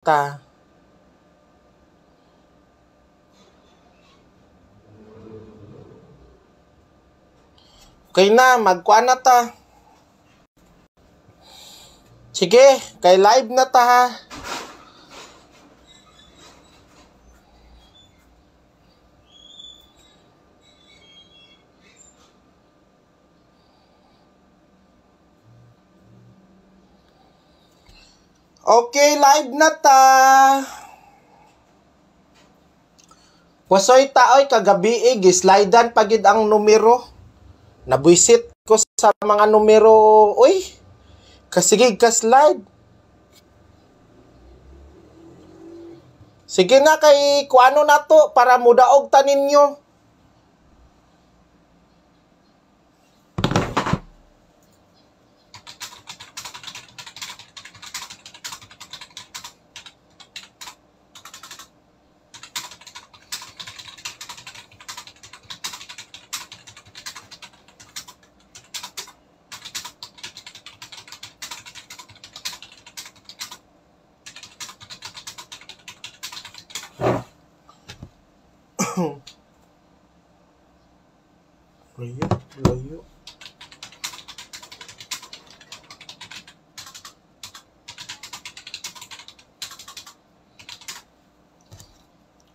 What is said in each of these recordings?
ka Okay na, magkuan na ta. Sige, kay live na ta ha. Okay, live na ta. Kusoy ta taoy kagabi eh, gislaidan pagid ang numero. Nabuisit ko sa mga numero. Uy, kasigig ka slide. Sige na kay kuano na to para mudaog ta ninyo. layo, layo.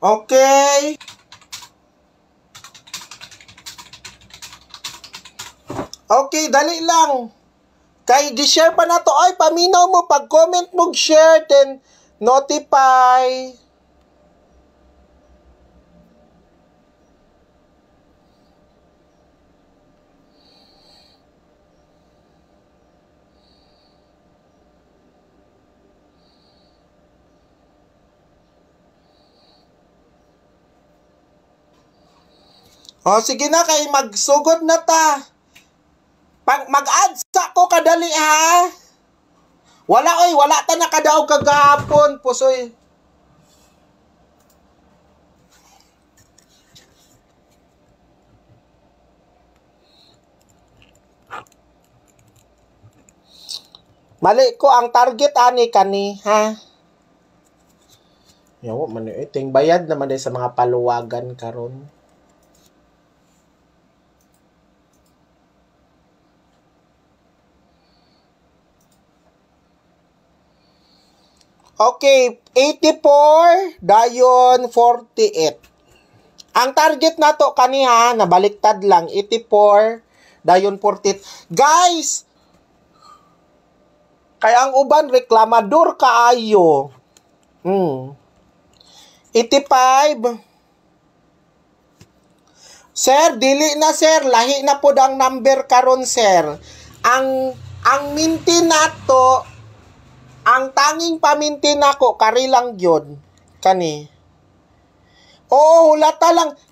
Okay. Okay, dali lang. Kay di-share pa na to. Ay, paminaw mo. Pag-comment mo, share, then notify. O sige na kay magsugod na ta. Pag mag-add sa ko kadali ha. Wala oy, wala ta nakadaog kagapon, pusoy. Mali ko ang target ani ah, kani ha. Yawa man eh, ting bayad naman din eh sa mga paluwagan karon. Okay, 84 dayon 48. Ang target nato kaniha nabaliktad lang 84 dayon 48. Guys, kay ang uban reklamador kaayo. Hmm. 85 Sir, dili na sir, lahi na po ang number karon sir. Ang ang minti nato ang tanging pamintin nako karilang yun, kani. Oo, hulata lang.